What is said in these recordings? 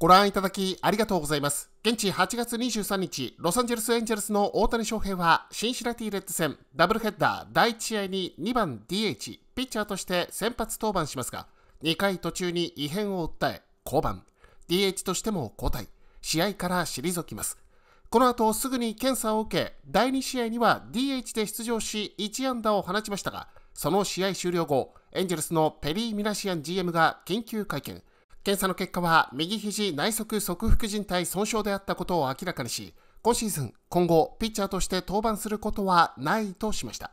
ご覧いただきありがとうございます。現地8月23日、ロサンゼルスエンジェルスの大谷翔平は、シンシナティレッド戦ダブルヘッダー第1試合に2番 DH、ピッチャーとして先発登板しますが、2回途中に異変を訴え、降板。DH としても交代。試合から退きます。この後すぐに検査を受け、第2試合には DH で出場し、1安打を放ちましたが、その試合終了後、エンジェルスのペリー・ミナシアン GM が緊急会見。検査の結果は右肘内側側副靭帯損傷であったことを明らかにし、今シーズン、今後、ピッチャーとして登板することはないとしました。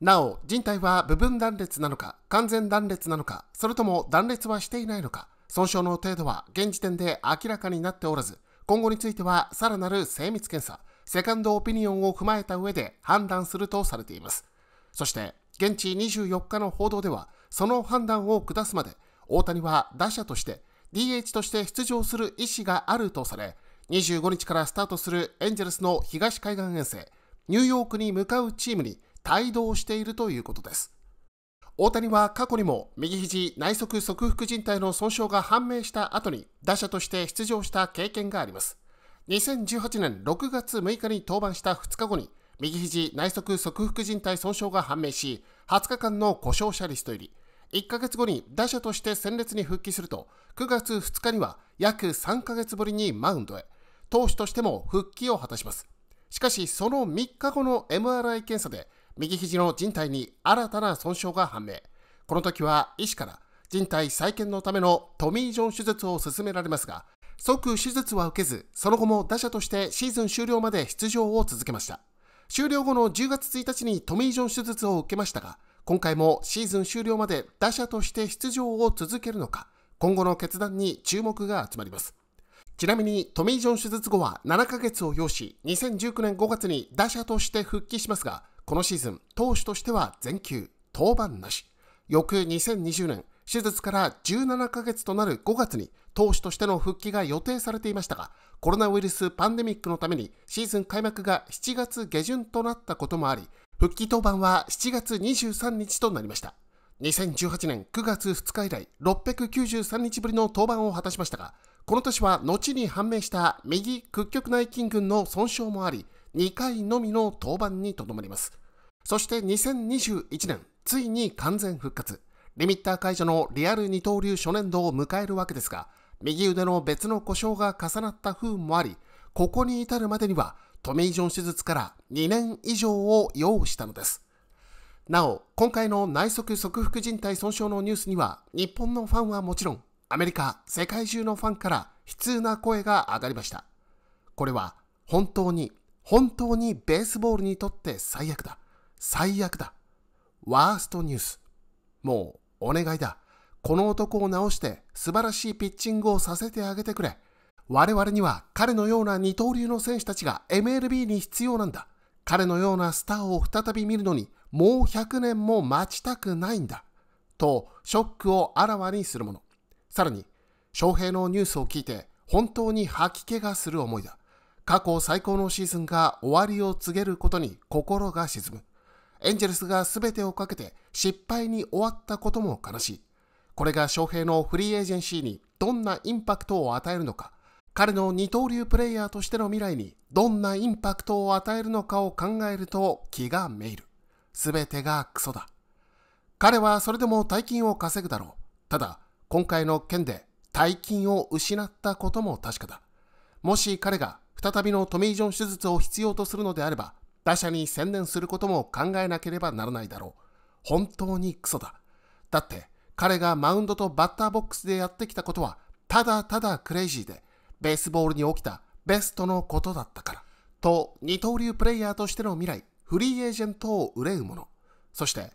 なお、人体は部分断裂なのか、完全断裂なのか、それとも断裂はしていないのか、損傷の程度は現時点で明らかになっておらず、今後についてはさらなる精密検査、セカンドオピニオンを踏まえた上で判断するとされています。そして、現地24日の報道では、その判断を下すまで、大谷は打者として、DH として出場する意思があるとされ、25日からスタートするエンジェルスの東海岸遠征、ニューヨークに向かうチームに帯同しているということです。大谷は過去にも右肘内側側副靭帯の損傷が判明した後に打者として出場した経験があります。2018年6月6日に登板した2日後に右肘内側側副靭帯損傷が判明し、20日間の故障者リスト入り、1ヶ月後に打者として戦列に復帰すると、9月2日には約3ヶ月ぶりにマウンドへ、投手としても復帰を果たします。しかし、その3日後の MRI 検査で、右肘の人帯に新たな損傷が判明。この時は医師から人体再建のためのトミー・ジョン手術を勧められますが、即手術は受けず、その後も打者としてシーズン終了まで出場を続けました。終了後の10月1日にトミー・ジョン手術を受けましたが、今回もシーズン終了まで打者として出場を続けるのか、今後の決断に注目が集まります。ちなみにトミー・ジョン手術後は7ヶ月を要し、2019年5月に打者として復帰しますが、このシーズン、投手としては全球、登板なし。翌2020年、手術から17ヶ月となる5月に投手としての復帰が予定されていましたが、コロナウイルスパンデミックのためにシーズン開幕が7月下旬となったこともあり、復帰登板は7月23日となりました。2018年9月2日以来693日ぶりの登板を果たしましたが、この年は後に判明した右屈曲内筋群の損傷もあり、2回のみの登板にとどまります。そして2021年、ついに完全復活。リミッター解除のリアル二刀流初年度を迎えるわけですが、右腕の別の故障が重なった不運もあり、ここに至るまでにはトミー・ジョン手術から2年以上を要したのです。なお、今回の内側側副靭帯損傷のニュースには、日本のファンはもちろん、アメリカ、世界中のファンから悲痛な声が上がりました。これは、本当に、本当にベースボールにとって最悪だ。最悪だ。ワーストニュース。もう、お願いだ。この男を直して、素晴らしいピッチングをさせてあげてくれ。我々には彼のような二刀流の選手たちが MLB に必要なんだ。彼のようなスターを再び見るのにもう100年も待ちたくないんだ。とショックをあらわにするもの。さらに、翔平のニュースを聞いて本当に吐き気がする思いだ。過去最高のシーズンが終わりを告げることに心が沈む。エンジェルスが全てをかけて失敗に終わったことも悲しい。これが翔平のフリーエージェンシーにどんなインパクトを与えるのか。彼の二刀流プレイヤーとしての未来にどんなインパクトを与えるのかを考えると気がめいる。すべてがクソだ。彼はそれでも大金を稼ぐだろう。ただ、今回の件で大金を失ったことも確かだ。もし彼が再びのトミー・ジョン手術を必要とするのであれば、打者に専念することも考えなければならないだろう。本当にクソだ。だって、彼がマウンドとバッターボックスでやってきたことは、ただただクレイジーで、ベースボールに起きたベストのことだったから。と、二刀流プレイヤーとしての未来、フリーエージェントを憂うもの。そして、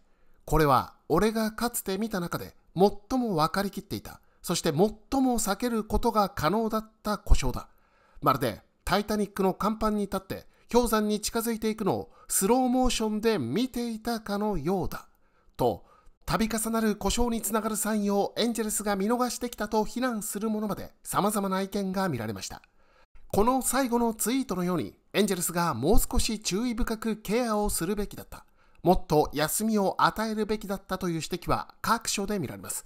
これは俺がかつて見た中で最も分かりきっていた、そして最も避けることが可能だった故障だ。まるでタイタニックの甲板に立って氷山に近づいていくのをスローモーションで見ていたかのようだ。と、度重なる故障につながるサインをエンジェルスが見逃してきたと非難するものまで様々な意見が見られました。この最後のツイートのように、エンジェルスがもう少し注意深くケアをするべきだった。もっと休みを与えるべきだったという指摘は各所で見られます。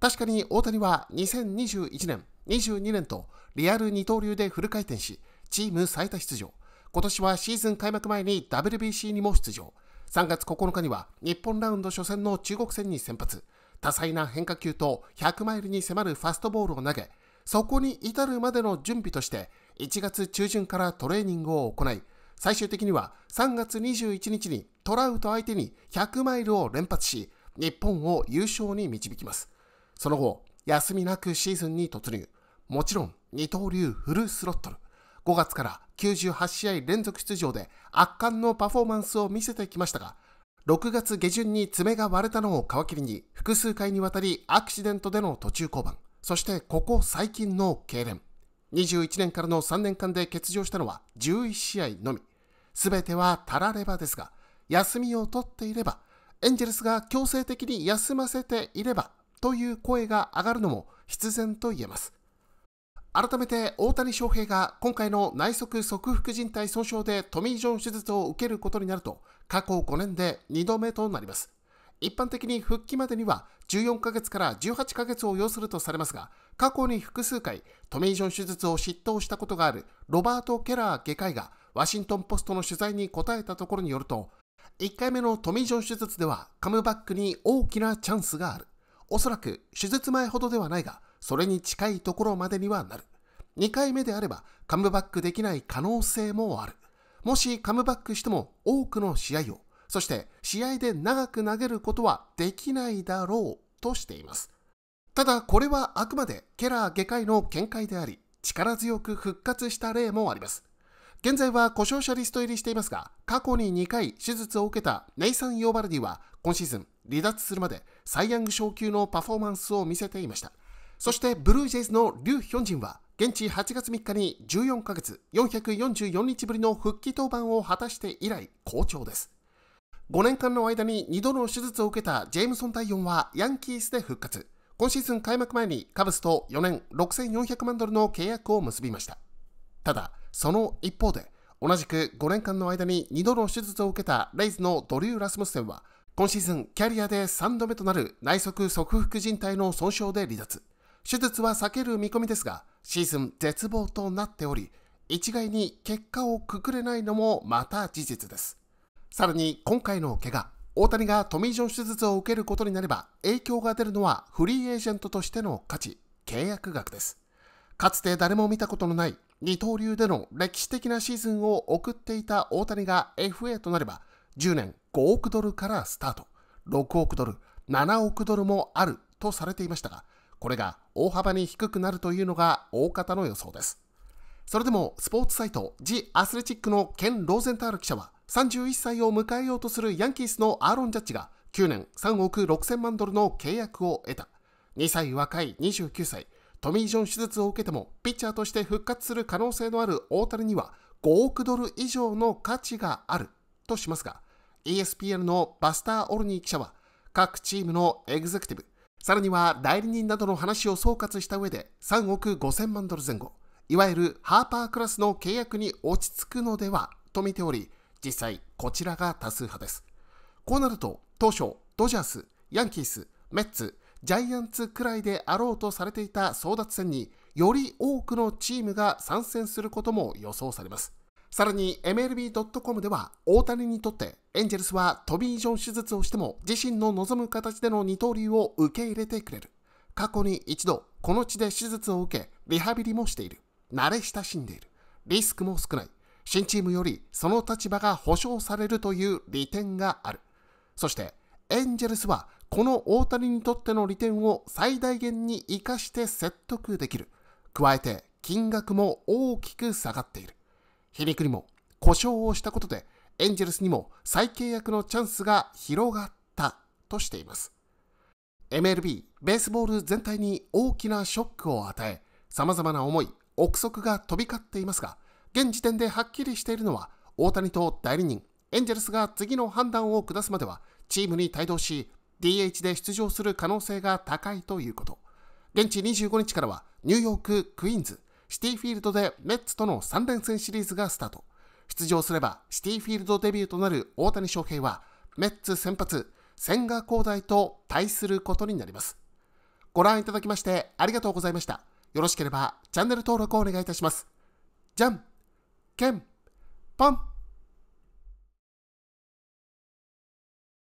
確かに大谷は2021年、22年とリアル二刀流でフル回転し、チーム最多出場。今年はシーズン開幕前に WBC にも出場。3月9日には日本ラウンド初戦の中国戦に先発。多彩な変化球と100マイルに迫るファストボールを投げ、そこに至るまでの準備として1月中旬からトレーニングを行い、最終的には3月21日にトラウト相手に100マイルを連発し、日本を優勝に導きます。その後、休みなくシーズンに突入。もちろん、二刀流フルスロットル。5月から98試合連続出場で圧巻のパフォーマンスを見せてきましたが、6月下旬に爪が割れたのを皮切りに複数回にわたりアクシデントでの途中降板、そしてここ最近の痙攣。21年からの3年間で欠場したのは11試合のみ。すべてはたらればですが、休みを取っていれば、エンジェルスが強制的に休ませていればという声が上がるのも必然と言えます。改めて大谷翔平が今回の内側側副靭帯損傷でトミー・ジョン手術を受けることになると過去5年で2度目となります一般的に復帰までには14ヶ月から18ヶ月を要するとされますが過去に複数回トミー・ジョン手術を執刀したことがあるロバート・ケラー外科医がワシントン・ポストの取材に答えたところによると1回目のトミー・ジョン手術ではカムバックに大きなチャンスがあるおそらく手術前ほどではないがそれに近いところまでにはなる。2回目であればカムバックできない可能性もある。もしカムバックしても多くの試合を、そして試合で長く投げることはできないだろうとしています。ただこれはあくまでケラー外科医の見解であり、力強く復活した例もあります。現在は故障者リスト入りしていますが、過去に2回手術を受けたネイサン・ヨーバルディは今シーズン離脱するまでサイ・ヤング昇級のパフォーマンスを見せていました。そしてブルージェイズのリュウ・ヒョンジンは現地8月3日に14ヶ月444日ぶりの復帰登板を果たして以来好調です5年間の間に2度の手術を受けたジェームソン・タイオンはヤンキースで復活今シーズン開幕前にカブスと4年6400万ドルの契約を結びましたただその一方で同じく5年間の間に2度の手術を受けたレイズのドリュー・ラスムスセンは今シーズンキャリアで3度目となる内側側腹靭帯の損傷で離脱手術は避ける見込みですが、シーズン絶望となっており、一概に結果をくくれないのもまた事実です。さらに今回の怪我、大谷がトミー・ジョン手術を受けることになれば影響が出るのはフリーエージェントとしての価値、契約額です。かつて誰も見たことのない二刀流での歴史的なシーズンを送っていた大谷が FA となれば10年5億ドルからスタート、6億ドル、7億ドルもあるとされていましたが、これが大幅に低くなるというのが大方の予想です。それでもスポーツサイトジ・アスレチックのケン・ローゼンタール記者は31歳を迎えようとするヤンキースのアーロン・ジャッジが9年3億6000万ドルの契約を得た2歳若い29歳トミー・ジョン手術を受けてもピッチャーとして復活する可能性のある大谷には5億ドル以上の価値があるとしますが ESPN のバスター・オルニー記者は各チームのエグゼクティブさらには代理人などの話を総括した上で3億5000万ドル前後、いわゆるハーパークラスの契約に落ち着くのではと見ており、実際こちらが多数派です。こうなると当初ドジャース、ヤンキース、メッツ、ジャイアンツくらいであろうとされていた争奪戦により多くのチームが参戦することも予想されます。さらに MLB.com では大谷にとってエンジェルスはトビー・ジョン手術をしても自身の望む形での二刀流を受け入れてくれる。過去に一度この地で手術を受けリハビリもしている。慣れ親しんでいる。リスクも少ない。新チームよりその立場が保証されるという利点がある。そしてエンジェルスはこの大谷にとっての利点を最大限に活かして説得できる。加えて金額も大きく下がっている。皮肉にも故障をしたことでエンジェルスにも再契約のチャンスが広がったとしています MLB ベースボール全体に大きなショックを与え様々な思い憶測が飛び交っていますが現時点ではっきりしているのは大谷と代理人エンジェルスが次の判断を下すまではチームに帯同し DH で出場する可能性が高いということ現地25日からはニューヨーク・クイーンズシティフィールドでメッツとの3連戦シリーズがスタート。出場すればシティフィールドデビューとなる大谷翔平は、メッツ先発、千賀滉大と対することになります。ご覧いただきましてありがとうございました。よろしければチャンネル登録をお願いいたします。じゃんけんぽん